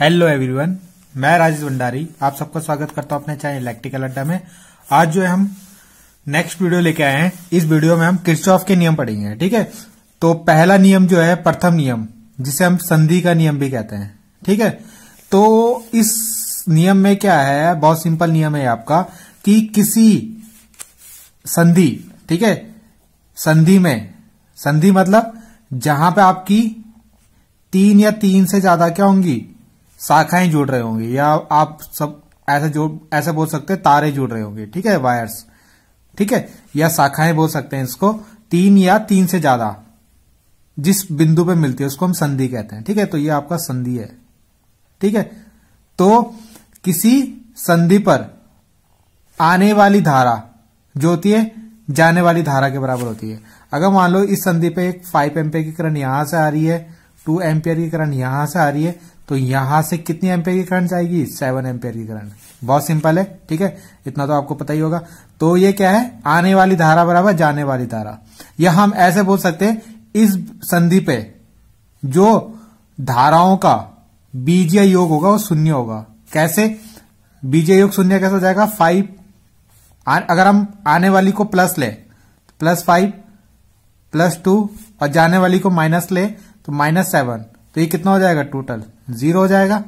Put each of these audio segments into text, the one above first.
hello everyone मैं राजेश भंडारी आप सबका स्वागत करता हूं अपने चैनल इलेक्ट्रिकल अड्डा में आज जो है हम नेक्स्ट वीडियो लेके आए हैं इस वीडियो में हम क्रिस्टॉफ के नियम पढ़ेंगे ठीक है तो पहला नियम जो है प्रथम नियम जिसे हम संधि का नियम भी कहते हैं ठीक है तो इस नियम में क्या है बहुत सिंपल नियम है आपका कि किसी संधि ठीक है संधि में संधि मतलब जहां पे आपकी तीन या तीन से ज्यादा क्या होंगी शाखाएं जुड़ रहे होंगे या आप सब ऐसा जो ऐसा बोल सकते हैं तारे जुड़ रहे होंगे ठीक है वायर्स ठीक है या शाखाएं बोल सकते हैं इसको तीन या तीन से ज्यादा जिस बिंदु पे मिलती है उसको हम संधि कहते हैं ठीक है तो ये आपका संधि है ठीक है तो किसी संधि पर आने वाली धारा जो होती है जाने वाली धारा के बराबर होती है अगर मान लो इस संधि पे एक फाइव एम्पियर की करंट यहां से आ रही है टू एम्पियर की करंट यहां से आ रही है तो यहां से कितनी एम्पेयर की करंट जाएगी सेवन एम्पेयर की करंट बहुत सिंपल है ठीक है इतना तो आपको पता ही होगा तो ये क्या है आने वाली धारा बराबर जाने वाली धारा या हम ऐसे बोल सकते हैं इस संधि पे जो धाराओं का बीज योग होगा वो शून्य होगा कैसे बीजे योग शून्य कैसे हो जाएगा फाइव अगर हम आने वाली को प्लस ले प्लस फाइव प्लस टू और जाने वाली को माइनस ले तो माइनस सेवन तो ये कितना हो जाएगा टोटल जीरो हो जाएगा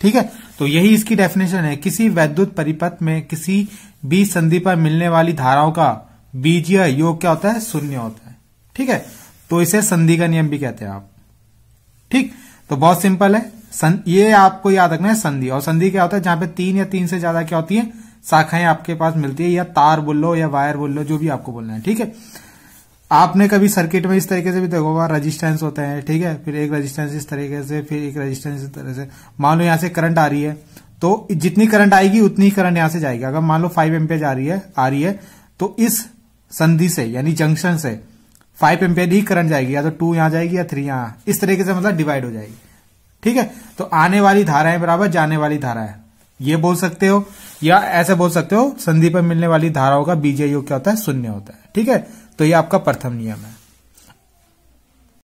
ठीक है तो यही इसकी डेफिनेशन है किसी वैद्युत परिपथ में किसी बीज संधि पर मिलने वाली धाराओं का बीजीय योग क्या होता है शून्य होता है ठीक है तो इसे संधि का नियम भी कहते हैं आप ठीक तो बहुत सिंपल है सं, ये आपको याद रखना है संधि और संधि क्या होता है जहां पे तीन या तीन से ज्यादा क्या होती है शाखाएं आपके पास मिलती है या तार बोल लो या वायर बोल लो जो भी आपको बोलना है ठीक है आपने कभी सर्किट में इस तरीके से भी देखो होगा रजिस्टेंस होते हैं ठीक है फिर एक रजिस्टेंस इस तरीके से फिर एक रजिस्टेंस इस तरह से मान लो यहां से करंट आ रही है तो जितनी करंट आएगी उतनी करंट यहां से जाएगी अगर मान लो फाइव एम्पेज आ रही है आ रही है तो इस संधि से यानी जंक्शन से फाइव एम्पेयर ही करंट जाएगी या तो टू यहां जाएगी या थ्री यहां इस तरीके से मतलब डिवाइड हो जाएगी ठीक है तो आने वाली धाराएं बराबर जाने वाली धारा है ये बोल सकते हो या ऐसे बोल सकते हो संधि पर मिलने वाली धाराओं का बीजे योग क्या होता है शून्य होता है ठीक है तो ये आपका प्रथम नियम है